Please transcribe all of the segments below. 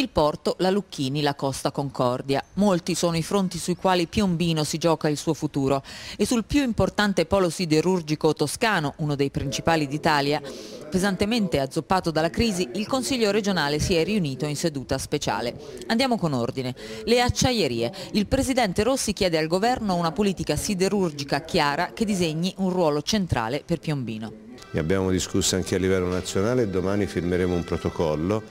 il porto, la Lucchini, la Costa Concordia. Molti sono i fronti sui quali Piombino si gioca il suo futuro e sul più importante polo siderurgico toscano, uno dei principali d'Italia, pesantemente azzoppato dalla crisi, il Consiglio regionale si è riunito in seduta speciale. Andiamo con ordine. Le acciaierie. Il Presidente Rossi chiede al Governo una politica siderurgica chiara che disegni un ruolo centrale per Piombino. Ne abbiamo discusso anche a livello nazionale e domani firmeremo un protocollo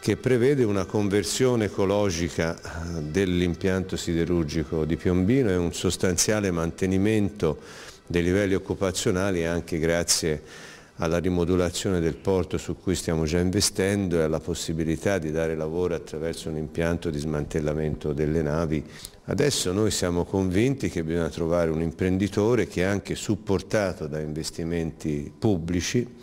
che prevede una conversione ecologica eh, dell'impianto siderurgico di Piombino e un sostanziale mantenimento dei livelli occupazionali anche grazie alla rimodulazione del porto su cui stiamo già investendo e alla possibilità di dare lavoro attraverso un impianto di smantellamento delle navi. Adesso noi siamo convinti che bisogna trovare un imprenditore che è anche supportato da investimenti pubblici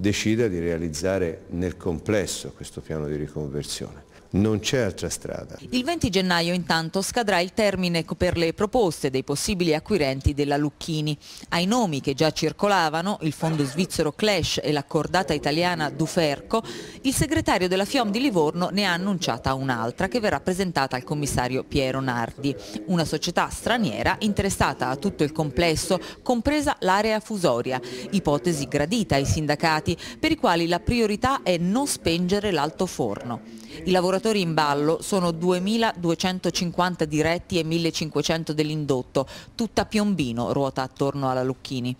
decida di realizzare nel complesso questo piano di riconversione. Non c'è altra strada. Il 20 gennaio intanto scadrà il termine per le proposte dei possibili acquirenti della Lucchini. Ai nomi che già circolavano, il fondo svizzero Clash e l'accordata italiana Duferco, il segretario della FIOM di Livorno ne ha annunciata un'altra che verrà presentata al commissario Piero Nardi, una società straniera interessata a tutto il complesso, compresa l'area fusoria, ipotesi gradita ai sindacati impiegati, per i quali la priorità è non spengere l'alto forno. I lavoratori in ballo sono 2.250 diretti e 1.500 dell'indotto, tutta Piombino ruota attorno alla Lucchini.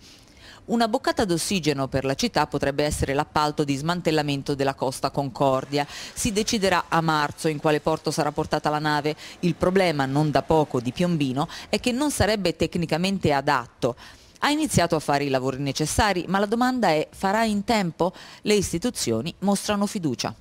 Una boccata d'ossigeno per la città potrebbe essere l'appalto di smantellamento della costa Concordia. Si deciderà a marzo in quale porto sarà portata la nave. Il problema, non da poco, di Piombino è che non sarebbe tecnicamente adatto. Ha iniziato a fare i lavori necessari, ma la domanda è farà in tempo? Le istituzioni mostrano fiducia.